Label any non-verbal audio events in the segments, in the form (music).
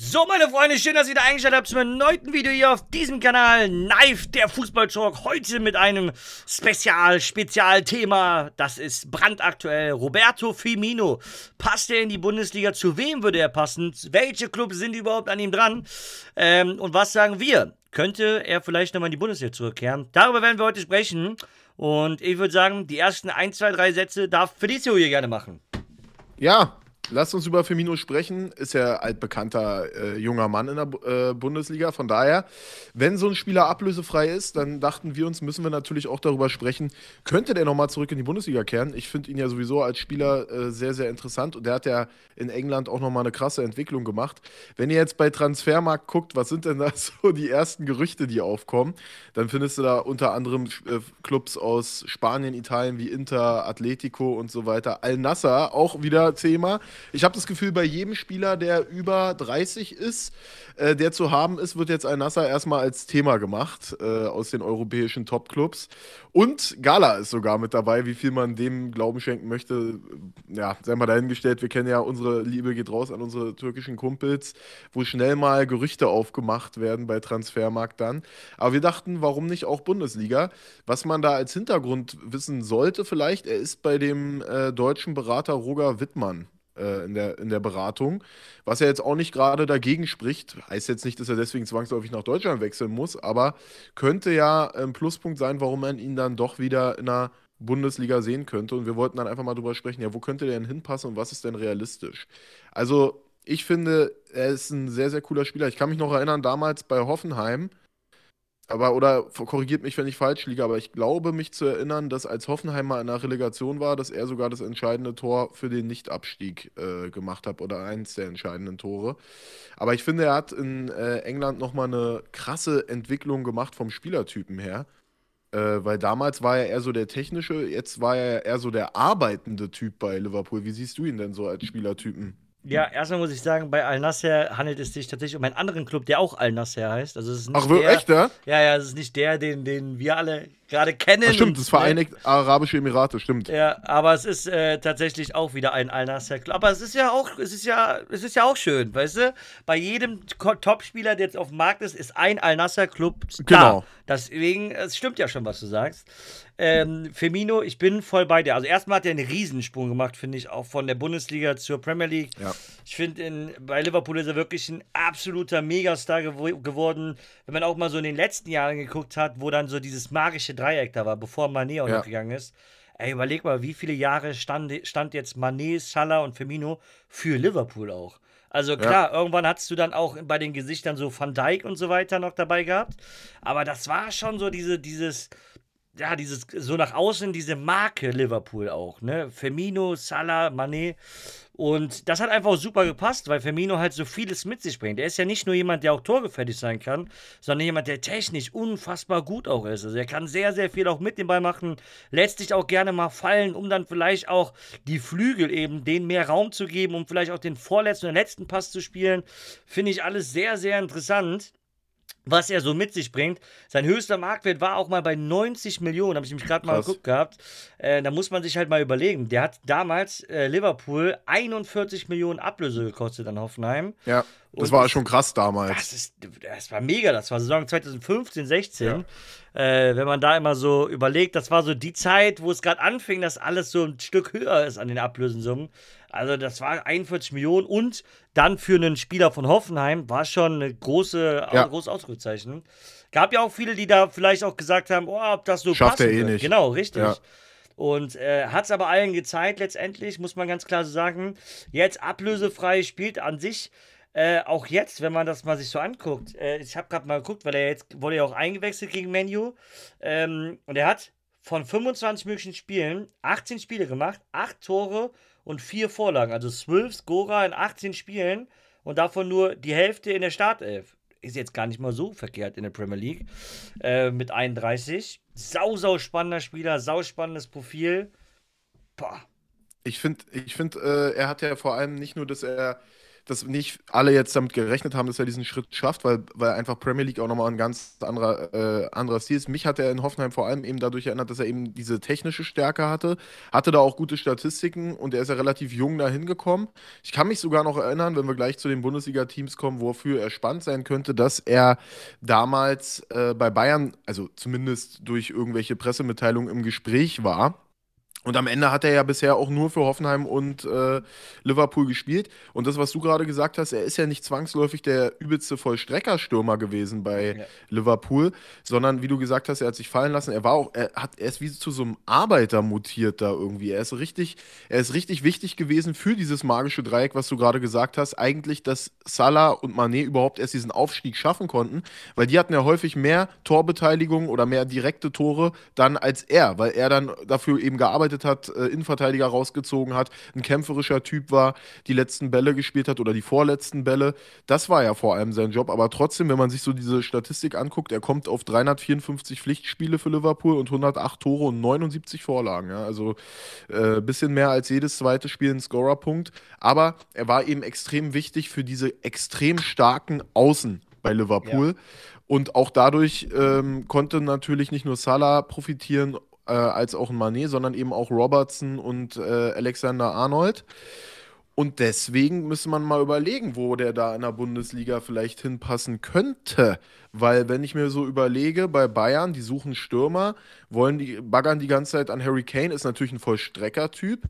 So, meine Freunde, schön, dass ihr da eingeschaltet habt zum erneuten Video hier auf diesem Kanal. Knife, der Fußballtalk, heute mit einem Spezial, Spezialthema. Das ist brandaktuell. Roberto Firmino. Passt er in die Bundesliga? Zu wem würde er passen? Welche Clubs sind überhaupt an ihm dran? Ähm, und was sagen wir? Könnte er vielleicht nochmal in die Bundesliga zurückkehren? Darüber werden wir heute sprechen. Und ich würde sagen, die ersten 1, 2, 3 Sätze darf Felicio hier gerne machen. Ja, Lasst uns über Firmino sprechen. Ist ja altbekannter äh, junger Mann in der äh, Bundesliga. Von daher, wenn so ein Spieler ablösefrei ist, dann dachten wir uns, müssen wir natürlich auch darüber sprechen, könnte der nochmal zurück in die Bundesliga kehren? Ich finde ihn ja sowieso als Spieler äh, sehr, sehr interessant und der hat ja in England auch nochmal eine krasse Entwicklung gemacht. Wenn ihr jetzt bei Transfermarkt guckt, was sind denn da (laughs) so die ersten Gerüchte, die aufkommen, dann findest du da unter anderem äh, Clubs aus Spanien, Italien wie Inter, Atletico und so weiter. Al Nasser, auch wieder Thema. Ich habe das Gefühl, bei jedem Spieler, der über 30 ist, äh, der zu haben ist, wird jetzt Al-Nasser erstmal als Thema gemacht äh, aus den europäischen Top-Clubs. Und Gala ist sogar mit dabei, wie viel man dem Glauben schenken möchte. Ja, sei mal dahingestellt, wir kennen ja unsere Liebe geht raus an unsere türkischen Kumpels, wo schnell mal Gerüchte aufgemacht werden bei Transfermarkt dann. Aber wir dachten, warum nicht auch Bundesliga? Was man da als Hintergrund wissen sollte, vielleicht, er ist bei dem äh, deutschen Berater Roger Wittmann äh, in, der, in der Beratung. Was er jetzt auch nicht gerade dagegen spricht, heißt jetzt nicht, dass er deswegen zwangsläufig nach Deutschland wechseln muss, aber könnte ja ein Pluspunkt sein, warum man ihn dann doch wieder in der Bundesliga sehen könnte. Und wir wollten dann einfach mal drüber sprechen, ja, wo könnte der denn hinpassen und was ist denn realistisch? Also, ich finde, er ist ein sehr, sehr cooler Spieler. Ich kann mich noch erinnern, damals bei Hoffenheim, aber oder korrigiert mich, wenn ich falsch liege, aber ich glaube mich zu erinnern, dass als Hoffenheimer in der Relegation war, dass er sogar das entscheidende Tor für den Nichtabstieg äh, gemacht hat oder eins der entscheidenden Tore. Aber ich finde, er hat in äh, England nochmal eine krasse Entwicklung gemacht vom Spielertypen her. Äh, weil damals war er eher so der technische, jetzt war er eher so der arbeitende Typ bei Liverpool. Wie siehst du ihn denn so als Spielertypen? Ja, erstmal muss ich sagen, bei Al Nasser handelt es sich tatsächlich um einen anderen Club, der auch Al Nasser heißt. Also es ist nicht Ach, der, echt, ja? Ja, ja, es ist nicht der, den, den wir alle gerade kennen. Ach, stimmt, das Vereinigte ne? Arabische Emirate, stimmt. Ja, aber es ist äh, tatsächlich auch wieder ein Al Nasser Club. Aber es ist ja auch, es ist ja, es ist ja auch schön, weißt du? Bei jedem Topspieler, der jetzt auf dem Markt ist, ist ein Al Nasser Club. Genau. Da. Deswegen, es stimmt ja schon, was du sagst. Ähm, Firmino, ich bin voll bei dir. Also erstmal hat er einen Riesensprung gemacht, finde ich, auch von der Bundesliga zur Premier League. Ja. Ich finde, bei Liverpool ist er wirklich ein absoluter Megastar gew geworden. Wenn man auch mal so in den letzten Jahren geguckt hat, wo dann so dieses magische Dreieck da war, bevor Mané auch ja. noch gegangen ist. Ey, überleg mal, wie viele Jahre stand, stand jetzt Mané, Salah und Firmino für Liverpool auch. Also klar, ja. irgendwann hattest du dann auch bei den Gesichtern so Van Dijk und so weiter noch dabei gehabt. Aber das war schon so diese, dieses, ja, dieses, so nach außen, diese Marke Liverpool auch, ne? Firmino, Salah, Manet. Und das hat einfach super gepasst, weil Firmino halt so vieles mit sich bringt. Er ist ja nicht nur jemand, der auch torgefährlich sein kann, sondern jemand, der technisch unfassbar gut auch ist. Also er kann sehr, sehr viel auch mit dem Ball machen, lässt sich auch gerne mal fallen, um dann vielleicht auch die Flügel eben, den mehr Raum zu geben, um vielleicht auch den vorletzten oder letzten Pass zu spielen. Finde ich alles sehr, sehr interessant was er so mit sich bringt. Sein höchster Marktwert war auch mal bei 90 Millionen, habe ich mich gerade mal geguckt gehabt. Äh, da muss man sich halt mal überlegen. Der hat damals äh, Liverpool 41 Millionen Ablöse gekostet an Hoffenheim. Ja. Das und war schon krass damals. Das, ist, das war mega, das war Saison 2015, 16. Ja. Äh, wenn man da immer so überlegt, das war so die Zeit, wo es gerade anfing, dass alles so ein Stück höher ist an den Ablösensummen. Also das war 41 Millionen und dann für einen Spieler von Hoffenheim war schon eine große, ja. ein großes Ausrufezeichen. Gab ja auch viele, die da vielleicht auch gesagt haben, oh, ob das so Schafft er eh nicht. Genau, richtig. Ja. Und äh, hat es aber allen gezeigt, letztendlich, muss man ganz klar so sagen. Jetzt ablösefrei spielt an sich äh, auch jetzt, wenn man das mal sich so anguckt, äh, ich habe gerade mal geguckt, weil er jetzt wurde ja auch eingewechselt gegen Menu ähm, und er hat von 25 möglichen Spielen 18 Spiele gemacht, 8 Tore und 4 Vorlagen. Also 12 Scorer in 18 Spielen und davon nur die Hälfte in der Startelf. Ist jetzt gar nicht mal so verkehrt in der Premier League äh, mit 31. Sau, sau spannender Spieler, sau spannendes Profil. Boah. Ich finde, ich find, äh, er hat ja vor allem nicht nur, dass er dass nicht alle jetzt damit gerechnet haben, dass er diesen Schritt schafft, weil, weil einfach Premier League auch nochmal ein ganz anderer, äh, anderer Stil ist. Mich hat er in Hoffenheim vor allem eben dadurch erinnert, dass er eben diese technische Stärke hatte, hatte da auch gute Statistiken und er ist ja relativ jung dahin gekommen. Ich kann mich sogar noch erinnern, wenn wir gleich zu den Bundesliga-Teams kommen, wofür er spannend sein könnte, dass er damals äh, bei Bayern, also zumindest durch irgendwelche Pressemitteilungen im Gespräch war und am Ende hat er ja bisher auch nur für Hoffenheim und äh, Liverpool gespielt. Und das, was du gerade gesagt hast, er ist ja nicht zwangsläufig der übelste Vollstreckerstürmer gewesen bei ja. Liverpool, sondern wie du gesagt hast, er hat sich fallen lassen. Er war auch, er hat, er ist wie zu so einem Arbeiter mutiert da irgendwie. Er ist richtig, er ist richtig wichtig gewesen für dieses magische Dreieck, was du gerade gesagt hast. Eigentlich, dass Salah und Manet überhaupt erst diesen Aufstieg schaffen konnten, weil die hatten ja häufig mehr Torbeteiligung oder mehr direkte Tore dann als er, weil er dann dafür eben gearbeitet gearbeitet hat, äh, Innenverteidiger rausgezogen hat, ein kämpferischer Typ war, die letzten Bälle gespielt hat oder die vorletzten Bälle. Das war ja vor allem sein Job. Aber trotzdem, wenn man sich so diese Statistik anguckt, er kommt auf 354 Pflichtspiele für Liverpool und 108 Tore und 79 Vorlagen. Ja? Also ein äh, bisschen mehr als jedes zweite Spiel ein Scorerpunkt. Aber er war eben extrem wichtig für diese extrem starken Außen bei Liverpool. Ja. Und auch dadurch ähm, konnte natürlich nicht nur Salah profitieren, äh, als auch ein Manet, sondern eben auch Robertson und äh, Alexander Arnold. Und deswegen müsste man mal überlegen, wo der da in der Bundesliga vielleicht hinpassen könnte. Weil, wenn ich mir so überlege, bei Bayern, die suchen Stürmer, wollen die, baggern die ganze Zeit an Harry Kane, ist natürlich ein Vollstrecker-Typ,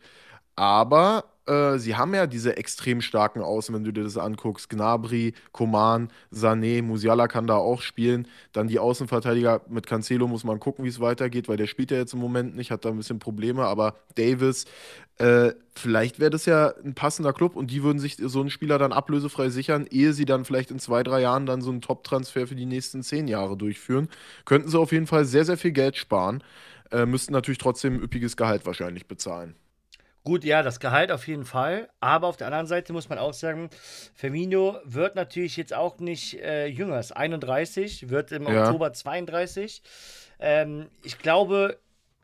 aber äh, sie haben ja diese extrem starken Außen, wenn du dir das anguckst. Gnabri, Koman, Sané, Musiala kann da auch spielen. Dann die Außenverteidiger mit Cancelo muss man gucken, wie es weitergeht, weil der spielt ja jetzt im Moment nicht, hat da ein bisschen Probleme. Aber Davis, äh, vielleicht wäre das ja ein passender Club und die würden sich so einen Spieler dann ablösefrei sichern, ehe sie dann vielleicht in zwei, drei Jahren dann so einen Top-Transfer für die nächsten zehn Jahre durchführen. Könnten sie auf jeden Fall sehr, sehr viel Geld sparen. Äh, müssten natürlich trotzdem ein üppiges Gehalt wahrscheinlich bezahlen. Gut, ja, das Gehalt auf jeden Fall. Aber auf der anderen Seite muss man auch sagen, Firmino wird natürlich jetzt auch nicht äh, jünger. Ist 31, wird im ja. Oktober 32. Ähm, ich glaube,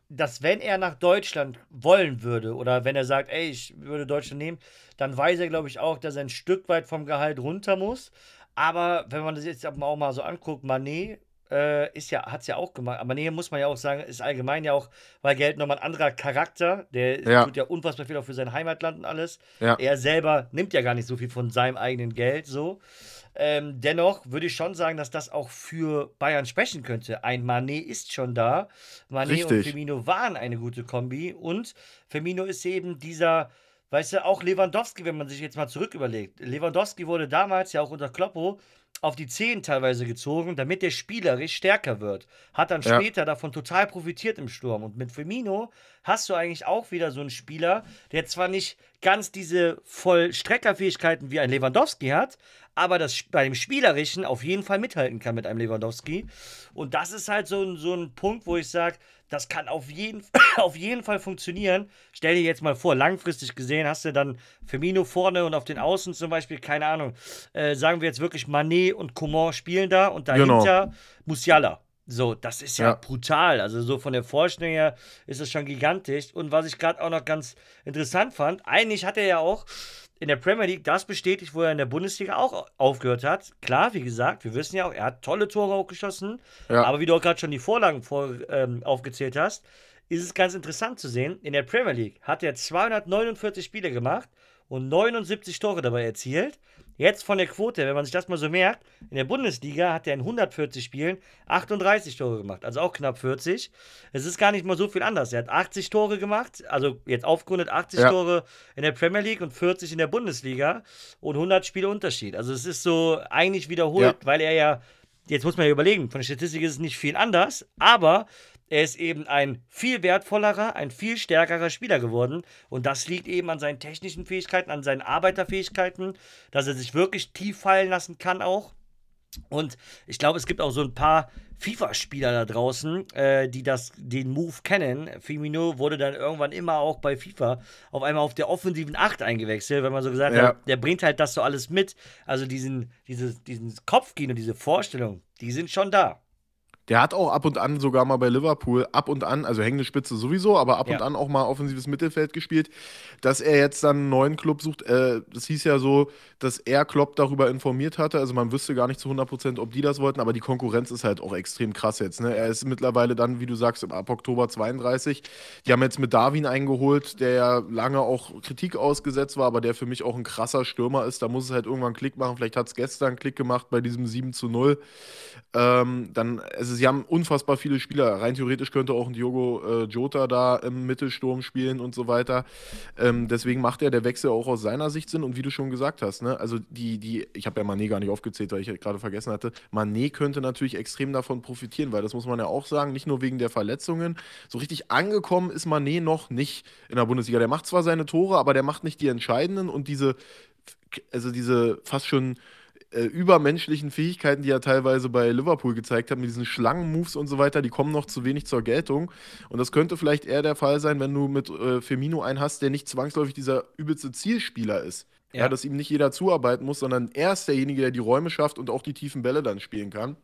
dass wenn er nach Deutschland wollen würde oder wenn er sagt, ey, ich würde Deutschland nehmen, dann weiß er, glaube ich, auch, dass er ein Stück weit vom Gehalt runter muss. Aber wenn man das jetzt auch mal so anguckt, Manet äh, ist ja, hat es ja auch gemacht. Aber nee, muss man ja auch sagen, ist allgemein ja auch, weil Geld nochmal ein anderer Charakter, der ja. tut ja unfassbar viel auch für sein Heimatland und alles. Ja. Er selber nimmt ja gar nicht so viel von seinem eigenen Geld so. Ähm, dennoch würde ich schon sagen, dass das auch für Bayern sprechen könnte. Ein Manet ist schon da. Manet und Firmino waren eine gute Kombi. Und Firmino ist eben dieser, weißt du, auch Lewandowski, wenn man sich jetzt mal zurück überlegt. Lewandowski wurde damals ja auch unter Kloppo auf die Zehen teilweise gezogen, damit der spielerisch stärker wird. Hat dann ja. später davon total profitiert im Sturm. Und mit Firmino hast du eigentlich auch wieder so einen Spieler, der zwar nicht ganz diese Vollstreckerfähigkeiten wie ein Lewandowski hat, aber das bei dem Spielerischen auf jeden Fall mithalten kann mit einem Lewandowski. Und das ist halt so, so ein Punkt, wo ich sage, das kann auf jeden, (coughs) auf jeden Fall funktionieren. Stell dir jetzt mal vor, langfristig gesehen hast du dann Firmino vorne und auf den Außen zum Beispiel, keine Ahnung, äh, sagen wir jetzt wirklich Manet und Coman spielen da und dahinter genau. Musiala. So, das ist ja, ja, brutal. Also so von der Vorstellung her ist das schon gigantisch. Und was ich gerade auch noch ganz interessant fand, eigentlich hat er ja auch in der Premier League das bestätigt, wo er in der Bundesliga auch aufgehört hat. Klar, wie gesagt, wir wissen ja auch, er hat tolle Tore auch geschossen. Ja. Aber wie du auch gerade schon die Vorlagen vor, ähm, aufgezählt hast, ist es ganz interessant zu sehen. In der Premier League hat er 249 Spiele gemacht und 79 Tore dabei erzielt. Jetzt von der Quote, wenn man sich das mal so merkt, in der Bundesliga hat er in 140 Spielen 38 Tore gemacht, also auch knapp 40. Es ist gar nicht mal so viel anders. Er hat 80 Tore gemacht, also jetzt aufgerundet 80 ja. Tore in der Premier League und 40 in der Bundesliga und 100 Spiele Unterschied. Also es ist so eigentlich wiederholt, ja. weil er ja, jetzt muss man ja überlegen, von der Statistik ist es nicht viel anders, aber er ist eben ein viel wertvollerer, ein viel stärkerer Spieler geworden. Und das liegt eben an seinen technischen Fähigkeiten, an seinen Arbeiterfähigkeiten, dass er sich wirklich tief fallen lassen kann auch. Und ich glaube, es gibt auch so ein paar FIFA-Spieler da draußen, äh, die das, den Move kennen. Firmino wurde dann irgendwann immer auch bei FIFA auf einmal auf der offensiven 8 eingewechselt, wenn man so gesagt ja. hat, der bringt halt das so alles mit. Also diesen, diese, diesen Kopfkino, diese Vorstellung, die sind schon da. Der hat auch ab und an sogar mal bei Liverpool ab und an, also hängende Spitze sowieso, aber ab ja. und an auch mal offensives Mittelfeld gespielt. Dass er jetzt dann einen neuen Club sucht, äh, hieß ja so, dass er Klopp darüber informiert hatte. Also man wüsste gar nicht zu 100 Prozent, ob die das wollten, aber die Konkurrenz ist halt auch extrem krass jetzt. Ne? Er ist mittlerweile dann, wie du sagst, ab Oktober 32. Die haben jetzt mit Darwin eingeholt, der ja lange auch Kritik ausgesetzt war, aber der für mich auch ein krasser Stürmer ist. Da muss es halt irgendwann einen Klick machen. Vielleicht hat es gestern einen Klick gemacht bei diesem 7 zu 0. Ähm, dann es sie haben unfassbar viele Spieler. Rein theoretisch könnte auch ein Diogo äh, Jota da im Mittelsturm spielen und so weiter. Ähm, deswegen macht ja der Wechsel auch aus seiner Sicht Sinn. Und wie du schon gesagt hast, ne? also die, die, ich habe ja Manet gar nicht aufgezählt, weil ich gerade vergessen hatte, Manet könnte natürlich extrem davon profitieren, weil das muss man ja auch sagen, nicht nur wegen der Verletzungen. So richtig angekommen ist Manet noch nicht in der Bundesliga. Der macht zwar seine Tore, aber der macht nicht die entscheidenden und diese, also diese fast schon äh, übermenschlichen Fähigkeiten, die er teilweise bei Liverpool gezeigt hat, mit diesen Schlangenmoves und so weiter, die kommen noch zu wenig zur Geltung. Und das könnte vielleicht eher der Fall sein, wenn du mit äh, Firmino einen hast, der nicht zwangsläufig dieser übelste Zielspieler ist. Ja. ja. dass ihm nicht jeder zuarbeiten muss, sondern er ist derjenige, der die Räume schafft und auch die tiefen Bälle dann spielen kann.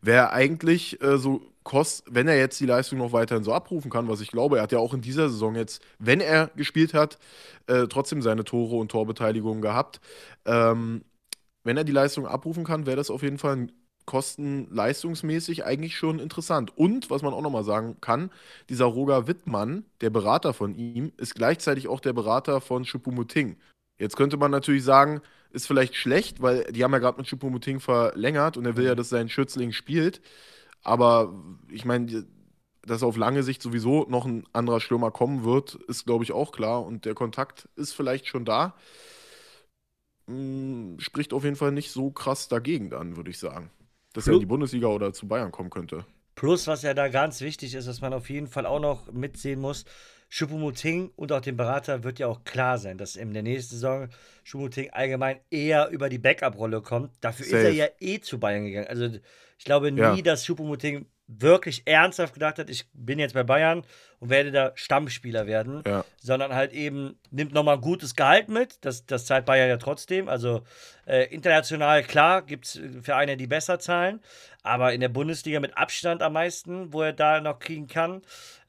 Wäre eigentlich äh, so kost, wenn er jetzt die Leistung noch weiterhin so abrufen kann, was ich glaube, er hat ja auch in dieser Saison jetzt, wenn er gespielt hat, äh, trotzdem seine Tore und Torbeteiligungen gehabt. Ähm, wenn er die Leistung abrufen kann, wäre das auf jeden Fall kostenleistungsmäßig eigentlich schon interessant. Und was man auch nochmal sagen kann, dieser Roger Wittmann, der Berater von ihm, ist gleichzeitig auch der Berater von Schuppumuting. Jetzt könnte man natürlich sagen, ist vielleicht schlecht, weil die haben ja gerade mit Schuppumuting verlängert und er will ja, dass sein Schützling spielt. Aber ich meine, dass auf lange Sicht sowieso noch ein anderer Stürmer kommen wird, ist glaube ich auch klar und der Kontakt ist vielleicht schon da mh, spricht auf jeden Fall nicht so krass dagegen an, würde ich sagen. Dass Klug. er in die Bundesliga oder zu Bayern kommen könnte. Plus, was ja da ganz wichtig ist, was man auf jeden Fall auch noch mitsehen muss, Schuppumuting und auch dem Berater wird ja auch klar sein, dass in der nächsten Saison Schuppumuting allgemein eher über die Backup-Rolle kommt. Dafür Safe. ist er ja eh zu Bayern gegangen. Also ich glaube nie, ja. dass Schuppumuting wirklich ernsthaft gedacht hat, ich bin jetzt bei Bayern und werde da Stammspieler werden, ja. sondern halt eben nimmt nochmal ein gutes Gehalt mit. Das, das zahlt Bayern ja trotzdem. Also äh, international, klar, gibt es Vereine, die besser zahlen, aber in der Bundesliga mit Abstand am meisten, wo er da noch kriegen kann.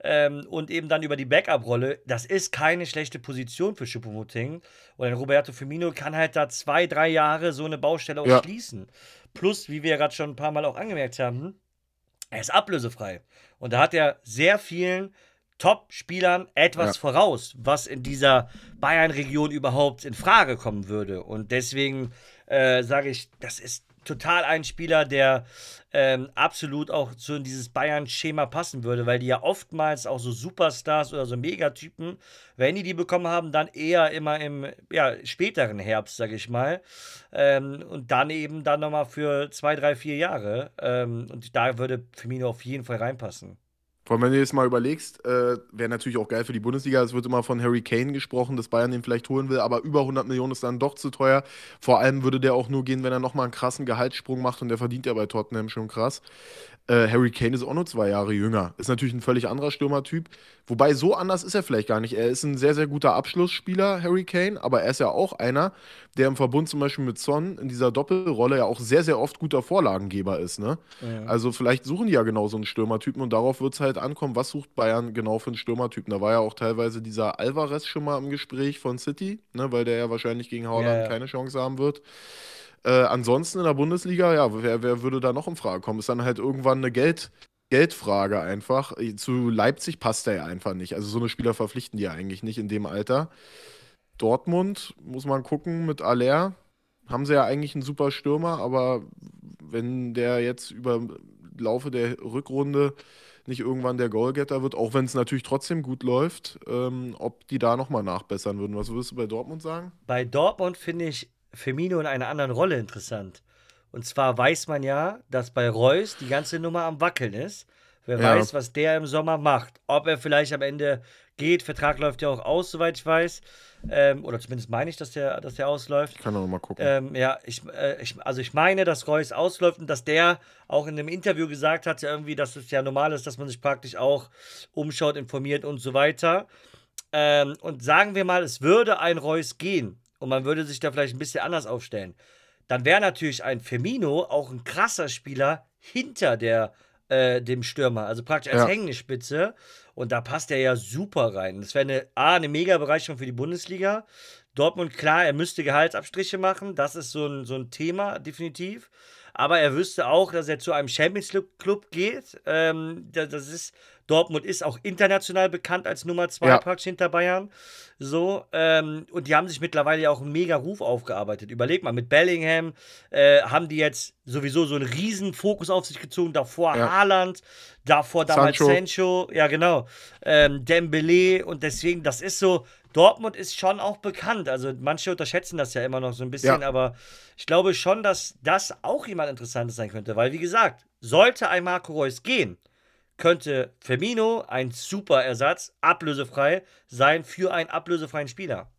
Ähm, und eben dann über die Backup-Rolle. Das ist keine schlechte Position für Schuppomoting. Und Roberto Firmino kann halt da zwei, drei Jahre so eine Baustelle auch ja. schließen. Plus, wie wir gerade schon ein paar Mal auch angemerkt haben, er ist ablösefrei. Und da hat er sehr vielen Top-Spielern etwas ja. voraus, was in dieser Bayern-Region überhaupt in Frage kommen würde. Und deswegen äh, sage ich, das ist total ein Spieler, der ähm, absolut auch zu dieses Bayern-Schema passen würde, weil die ja oftmals auch so Superstars oder so Megatypen, wenn die die bekommen haben, dann eher immer im ja, späteren Herbst, sag ich mal. Ähm, und dann eben dann nochmal für zwei, drei, vier Jahre. Ähm, und da würde Firmino auf jeden Fall reinpassen. Vor allem, wenn du dir das mal überlegst, äh, wäre natürlich auch geil für die Bundesliga. Es wird immer von Harry Kane gesprochen, dass Bayern den vielleicht holen will, aber über 100 Millionen ist dann doch zu teuer. Vor allem würde der auch nur gehen, wenn er nochmal einen krassen Gehaltssprung macht und der verdient ja bei Tottenham schon krass. Äh, Harry Kane ist auch nur zwei Jahre jünger. Ist natürlich ein völlig anderer Stürmertyp. Wobei, so anders ist er vielleicht gar nicht. Er ist ein sehr, sehr guter Abschlussspieler, Harry Kane, aber er ist ja auch einer, der im Verbund zum Beispiel mit Son in dieser Doppelrolle ja auch sehr, sehr oft guter Vorlagengeber ist. Ne? Ja. Also vielleicht suchen die ja genau so einen Stürmertypen und darauf wird es halt ankommen, was sucht Bayern genau für einen Stürmertypen. Da war ja auch teilweise dieser Alvarez schon mal im Gespräch von City, ne? weil der ja wahrscheinlich gegen Haaland ja, ja. keine Chance haben wird. Äh, ansonsten in der Bundesliga, ja, wer, wer würde da noch in Frage kommen? Ist dann halt irgendwann eine Geld, Geldfrage einfach. Äh, zu Leipzig passt er ja einfach nicht. Also so eine Spieler verpflichten die ja eigentlich nicht in dem Alter. Dortmund muss man gucken mit Aller. Haben sie ja eigentlich einen super Stürmer, aber wenn der jetzt über Laufe der Rückrunde nicht irgendwann der Goalgetter wird, auch wenn es natürlich trotzdem gut läuft, ähm, ob die da nochmal nachbessern würden. Was würdest du bei Dortmund sagen? Bei Dortmund finde ich Firmino in einer anderen Rolle interessant. Und zwar weiß man ja, dass bei Reus die ganze Nummer am Wackeln ist. Wer ja. weiß, was der im Sommer macht. Ob er vielleicht am Ende geht. Vertrag läuft ja auch aus, soweit ich weiß. Ähm, oder zumindest meine ich, dass der, dass der ausläuft. Ich kann auch mal gucken. Ähm, ja, ich, äh, ich, also ich meine, dass Reus ausläuft und dass der auch in einem Interview gesagt hat, ja irgendwie, dass es ja normal ist, dass man sich praktisch auch umschaut, informiert und so weiter. Ähm, und sagen wir mal, es würde ein Reus gehen und man würde sich da vielleicht ein bisschen anders aufstellen, dann wäre natürlich ein Firmino auch ein krasser Spieler hinter der, äh, dem Stürmer, also praktisch als ja. hängende Spitze. Und da passt er ja super rein. Das wäre eine, A, eine mega Bereicherung für die Bundesliga. Dortmund, klar, er müsste Gehaltsabstriche machen. Das ist so ein, so ein Thema, definitiv aber er wüsste auch, dass er zu einem Champions League Club geht. Ähm, das ist, Dortmund ist auch international bekannt als Nummer 2 ja. praktisch hinter Bayern. So, ähm, und die haben sich mittlerweile ja auch einen mega Ruf aufgearbeitet. Überleg mal, mit Bellingham äh, haben die jetzt sowieso so einen riesen Fokus auf sich gezogen. Davor ja. Haaland, davor damals Sancho, Sancho ja genau, ähm, Dembele und deswegen, das ist so, Dortmund ist schon auch bekannt. Also manche unterschätzen das ja immer noch so ein bisschen, ja. aber ich glaube schon, dass das auch jemand mal Interessantes sein könnte. Weil, wie gesagt, sollte ein Marco Reus gehen, könnte Firmino ein super Ersatz, ablösefrei, sein für einen ablösefreien Spieler.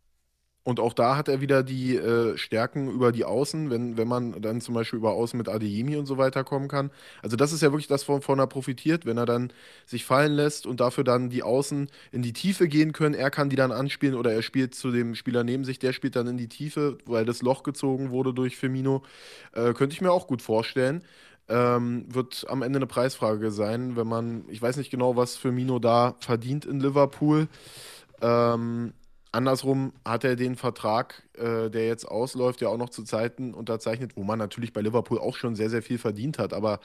Und auch da hat er wieder die äh, Stärken über die Außen, wenn, wenn man dann zum Beispiel über Außen mit Adeyemi und so weiter kommen kann. Also das ist ja wirklich das, wovon er profitiert, wenn er dann sich fallen lässt und dafür dann die Außen in die Tiefe gehen können. Er kann die dann anspielen oder er spielt zu dem Spieler neben sich, der spielt dann in die Tiefe, weil das Loch gezogen wurde durch Firmino. Äh, könnte ich mir auch gut vorstellen. Ähm, wird am Ende eine Preisfrage sein, wenn man, ich weiß nicht genau, was Firmino da verdient in Liverpool. Ähm, Andersrum hat er den Vertrag, äh, der jetzt ausläuft, ja auch noch zu Zeiten unterzeichnet, wo man natürlich bei Liverpool auch schon sehr, sehr viel verdient hat, aber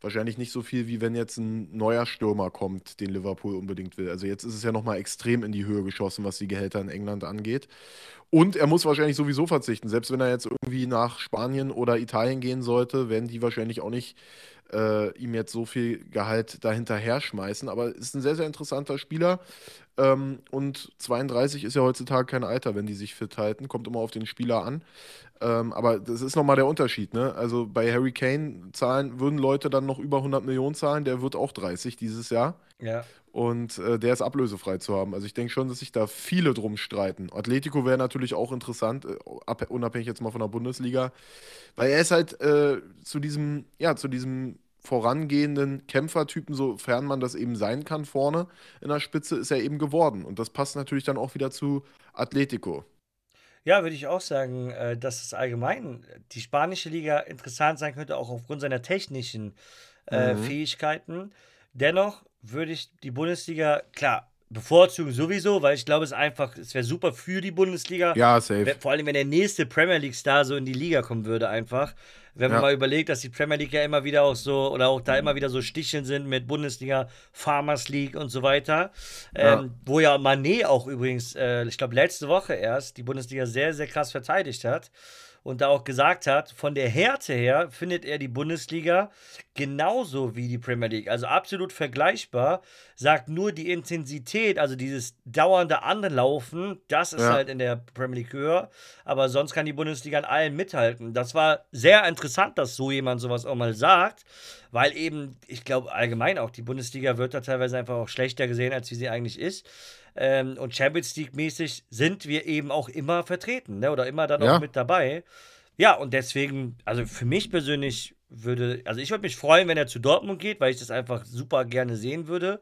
wahrscheinlich nicht so viel, wie wenn jetzt ein neuer Stürmer kommt, den Liverpool unbedingt will. Also jetzt ist es ja nochmal extrem in die Höhe geschossen, was die Gehälter in England angeht. Und er muss wahrscheinlich sowieso verzichten. Selbst wenn er jetzt irgendwie nach Spanien oder Italien gehen sollte, werden die wahrscheinlich auch nicht äh, ihm jetzt so viel Gehalt dahinterher schmeißen. Aber ist ein sehr, sehr interessanter Spieler. Ähm, und 32 ist ja heutzutage kein Alter, wenn die sich fit halten. Kommt immer auf den Spieler an. Ähm, aber das ist nochmal der Unterschied. Ne? Also bei Harry Kane zahlen, würden Leute dann noch über 100 Millionen zahlen. Der wird auch 30 dieses Jahr. Ja. Und äh, der ist ablösefrei zu haben. Also ich denke schon, dass sich da viele drum streiten. Atletico wäre natürlich auch interessant, äh, unabhängig jetzt mal von der Bundesliga, weil er ist halt äh, zu diesem, ja, zu diesem vorangehenden Kämpfertypen, sofern man das eben sein kann, vorne in der Spitze ist er eben geworden. Und das passt natürlich dann auch wieder zu Atletico. Ja, würde ich auch sagen, äh, dass es allgemein die spanische Liga interessant sein könnte, auch aufgrund seiner technischen äh, mhm. Fähigkeiten. Dennoch würde ich die Bundesliga, klar, bevorzugen sowieso, weil ich glaube, es einfach, es wäre super für die Bundesliga. Ja, safe. Vor allem, wenn der nächste Premier League Star so in die Liga kommen würde, einfach. Wenn man ja. mal überlegt, dass die Premier League ja immer wieder auch so oder auch da mhm. immer wieder so Sticheln sind mit Bundesliga, Farmers League und so weiter. Ja. Ähm, wo ja Manet auch übrigens, äh, ich glaube, letzte Woche erst die Bundesliga sehr, sehr krass verteidigt hat und da auch gesagt hat, von der Härte her findet er die Bundesliga genauso wie die Premier League. Also absolut vergleichbar. Sagt nur die Intensität, also dieses dauernde Anlaufen, das ist ja. halt in der Premier League höher. Aber sonst kann die Bundesliga an allen mithalten. Das war sehr interessant, dass so jemand sowas auch mal sagt, weil eben, ich glaube, allgemein auch die Bundesliga wird da teilweise einfach auch schlechter gesehen, als wie sie eigentlich ist ähm, und Champions League-mäßig sind wir eben auch immer vertreten ne? oder immer dann auch mit dabei. Ja, und deswegen, also für mich persönlich würde, also ich würde mich freuen, wenn er zu Dortmund geht, weil ich das einfach super gerne sehen würde.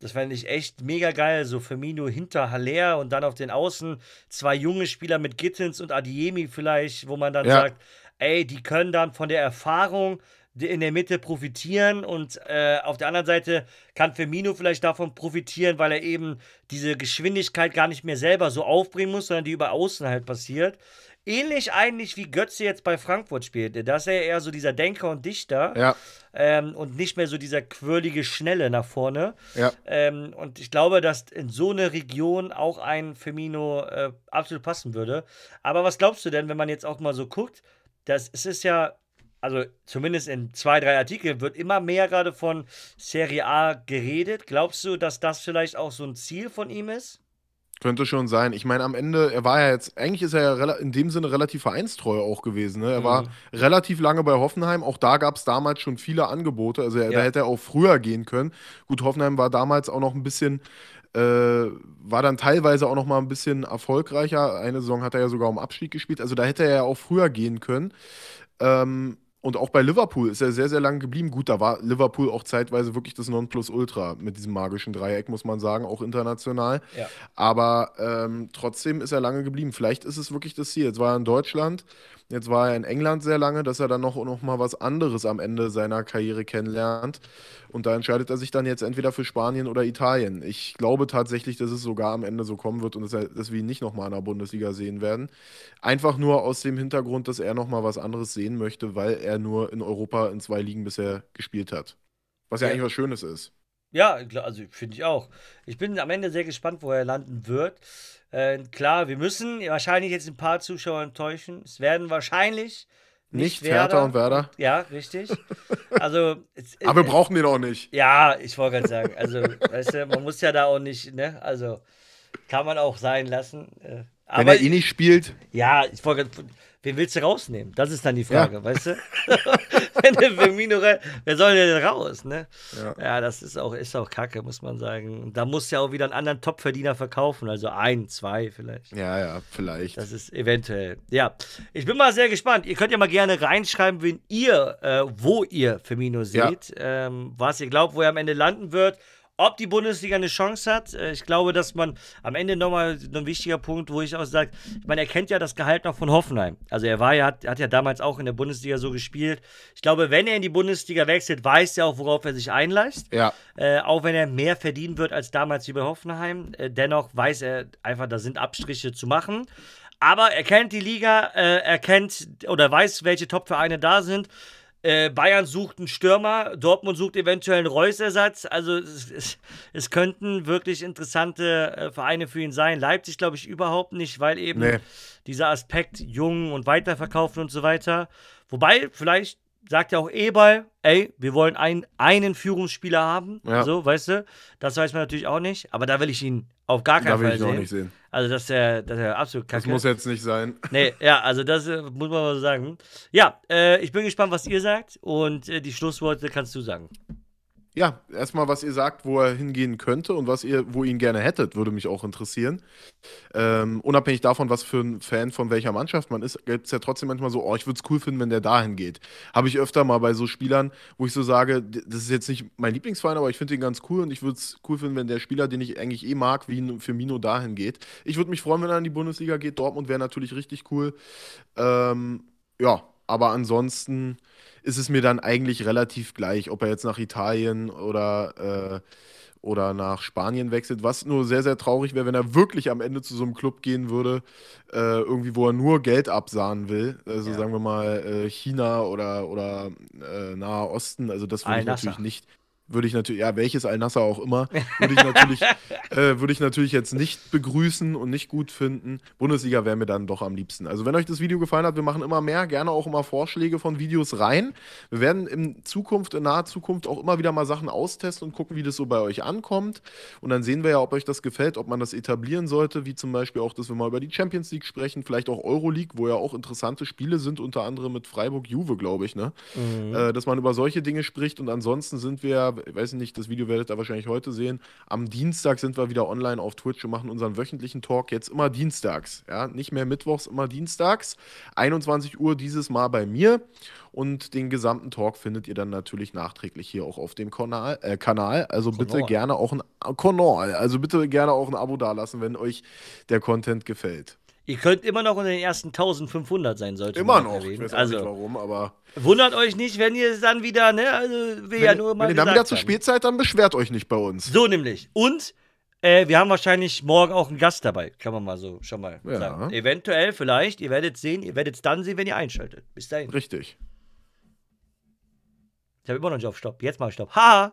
Das fände ich echt mega geil. So Firmino hinter Haller und dann auf den Außen zwei junge Spieler mit Gittens und Adiemi vielleicht, wo man dann ja. sagt, ey, die können dann von der Erfahrung in der Mitte profitieren und äh, auf der anderen Seite kann Firmino vielleicht davon profitieren, weil er eben diese Geschwindigkeit gar nicht mehr selber so aufbringen muss, sondern die über Außen halt passiert. Ähnlich eigentlich wie Götze jetzt bei Frankfurt spielt. Da ist er eher so dieser Denker und Dichter ja. ähm, und nicht mehr so dieser quirlige Schnelle nach vorne. Ja. Ähm, und ich glaube, dass in so eine Region auch ein Firmino äh, absolut passen würde. Aber was glaubst du denn, wenn man jetzt auch mal so guckt? Das, es ist ja also zumindest in zwei, drei Artikeln, wird immer mehr gerade von Serie A geredet. Glaubst du, dass das vielleicht auch so ein Ziel von ihm ist? Könnte schon sein. Ich meine, am Ende, er war ja jetzt, eigentlich ist er ja in dem Sinne relativ vereinstreu auch gewesen. Ne? Er mhm. war relativ lange bei Hoffenheim. Auch da gab es damals schon viele Angebote. Also er, ja. da hätte er auch früher gehen können. Gut, Hoffenheim war damals auch noch ein bisschen, äh, war dann teilweise auch noch mal ein bisschen erfolgreicher. Eine Saison hat er ja sogar um Abstieg gespielt. Also da hätte er ja auch früher gehen können. Ähm, und auch bei Liverpool ist er sehr, sehr lange geblieben. Gut, da war Liverpool auch zeitweise wirklich das Nonplusultra mit diesem magischen Dreieck, muss man sagen, auch international. Ja. Aber ähm, trotzdem ist er lange geblieben. Vielleicht ist es wirklich das Ziel. Jetzt war er in Deutschland, jetzt war er in England sehr lange, dass er dann noch, noch mal was anderes am Ende seiner Karriere kennenlernt und da entscheidet er sich dann jetzt entweder für Spanien oder Italien. Ich glaube tatsächlich, dass es sogar am Ende so kommen wird und dass, er, dass wir ihn nicht nochmal in der Bundesliga sehen werden. Einfach nur aus dem Hintergrund, dass er nochmal was anderes sehen möchte, weil er nur in Europa in zwei Ligen bisher gespielt hat. Was ja, ja. eigentlich was Schönes ist. Ja, also finde ich auch. Ich bin am Ende sehr gespannt, wo er landen wird. Äh, klar, wir müssen wahrscheinlich jetzt ein paar Zuschauer enttäuschen. Es werden wahrscheinlich nicht, nicht Werder, Hertha und Werder. Ja, richtig. Also, es, (laughs) Aber äh, wir brauchen den auch nicht. Ja, ich wollte gerade sagen. Also, weißt du, man muss ja da auch nicht, ne? Also, kann man auch sein lassen. Äh. Wenn aber, er eh nicht spielt. Ja, ich wollte. Wen willst du rausnehmen? Das ist dann die Frage, ja. weißt du? (laughs) Wenn der Firmino, wer soll denn raus, ne? Ja. ja, das ist auch, ist auch kacke, muss man sagen. Da muss ja auch wieder einen anderen Topverdiener verkaufen, also ein, zwei vielleicht. Ja, ja, vielleicht. Das ist eventuell. Ja, ich bin mal sehr gespannt. Ihr könnt ja mal gerne reinschreiben, wen ihr, äh, wo ihr Firmino seht, ja. ähm, was ihr glaubt, wo er am Ende landen wird ob die Bundesliga eine Chance hat. Äh, ich glaube, dass man am Ende nochmal ein wichtiger Punkt, wo ich auch sage, ich meine, er kennt ja das Gehalt noch von Hoffenheim. Also er war ja, hat, hat ja damals auch in der Bundesliga so gespielt. Ich glaube, wenn er in die Bundesliga wechselt, weiß er auch, worauf er sich einlässt. Ja. Äh, auch wenn er mehr verdienen wird als damals wie bei Hoffenheim. Äh, dennoch weiß er einfach, da sind Abstriche zu machen. Aber er kennt die Liga, äh, er kennt oder weiß, welche Top-Vereine da sind. Äh, Bayern sucht einen Stürmer, Dortmund sucht eventuell einen Reus-Ersatz. Also es, es, es, könnten wirklich interessante äh, Vereine für ihn sein. Leipzig glaube ich überhaupt nicht, weil eben nee. dieser Aspekt jung und weiterverkaufen und so weiter. Wobei vielleicht sagt ja auch Eberl, ey, wir wollen ein, einen Führungsspieler haben. Ja. So, weißt du? Das weiß man natürlich auch nicht. Aber da will ich ihn auf gar keinen da will Fall ich sehen. Auch nicht sehen. Also, das ist ja, das ist ja absolut kacke. Das muss jetzt nicht sein. Nee, ja, also das äh, muss man mal so sagen. Ja, äh, ich bin gespannt, was ihr sagt. Und äh, die Schlussworte kannst du sagen ja, erstmal, was ihr sagt, wo er hingehen könnte und was ihr, wo ihr ihn gerne hättet, würde mich auch interessieren. Ähm, unabhängig davon, was für ein Fan von welcher Mannschaft man ist, gibt es ja trotzdem manchmal so, oh, ich würde es cool finden, wenn der dahin geht. Habe ich öfter mal bei so Spielern, wo ich so sage, das ist jetzt nicht mein Lieblingsverein, aber ich finde ihn ganz cool und ich würde es cool finden, wenn der Spieler, den ich eigentlich eh mag, wie ihn für Mino dahin geht. Ich würde mich freuen, wenn er in die Bundesliga geht. Dortmund wäre natürlich richtig cool. Ähm, ja, aber ansonsten ist es mir dann eigentlich relativ gleich, ob er jetzt nach Italien oder, äh, oder nach Spanien wechselt. Was nur sehr, sehr traurig wäre, wenn er wirklich am Ende zu so einem Club gehen würde, äh, irgendwie, wo er nur Geld absahen will. Also ja. sagen wir mal äh, China oder, oder äh, Nahe Osten. Also das würde ich natürlich nicht würde ich natürlich, ja, welches Al-Nasser auch immer, würde ich, natürlich, (laughs) äh, würde ich natürlich jetzt nicht begrüßen und nicht gut finden. Bundesliga wäre mir dann doch am liebsten. Also, wenn euch das Video gefallen hat, wir machen immer mehr, gerne auch immer Vorschläge von Videos rein. Wir werden in Zukunft, in naher Zukunft auch immer wieder mal Sachen austesten und gucken, wie das so bei euch ankommt. Und dann sehen wir ja, ob euch das gefällt, ob man das etablieren sollte, wie zum Beispiel auch, dass wir mal über die Champions League sprechen, vielleicht auch Euroleague, wo ja auch interessante Spiele sind, unter anderem mit Freiburg-Juve, glaube ich, ne? Mhm. Äh, dass man über solche Dinge spricht und ansonsten sind wir ja, weiß nicht, das Video werdet ihr wahrscheinlich heute sehen. Am Dienstag sind wir wieder online auf Twitch und machen unseren wöchentlichen Talk jetzt immer dienstags. Ja, nicht mehr mittwochs, immer dienstags. 21 Uhr dieses Mal bei mir. Und den gesamten Talk findet ihr dann natürlich nachträglich hier auch auf dem Kanal. Äh, Kanal. Also Conor. bitte gerne auch ein Kanal. Also bitte gerne auch ein Abo dalassen, wenn euch der Content gefällt. Ihr könnt immer noch unter den ersten 1500 sein, sollte Immer noch. Erwähnen. Ich weiß also, nicht warum, aber. Wundert euch nicht, wenn ihr es dann wieder, ne? Also, wir wenn, ja nur mal. Wenn ihr dann wieder zur Spielzeit, dann beschwert euch nicht bei uns. So nämlich. Und äh, wir haben wahrscheinlich morgen auch einen Gast dabei, kann man mal so schon mal ja. sagen. Eventuell, vielleicht, ihr werdet sehen, ihr werdet es dann sehen, wenn ihr einschaltet. Bis dahin. Richtig. Ich habe immer noch einen Job. Stopp. Jetzt mal Stopp. Haha,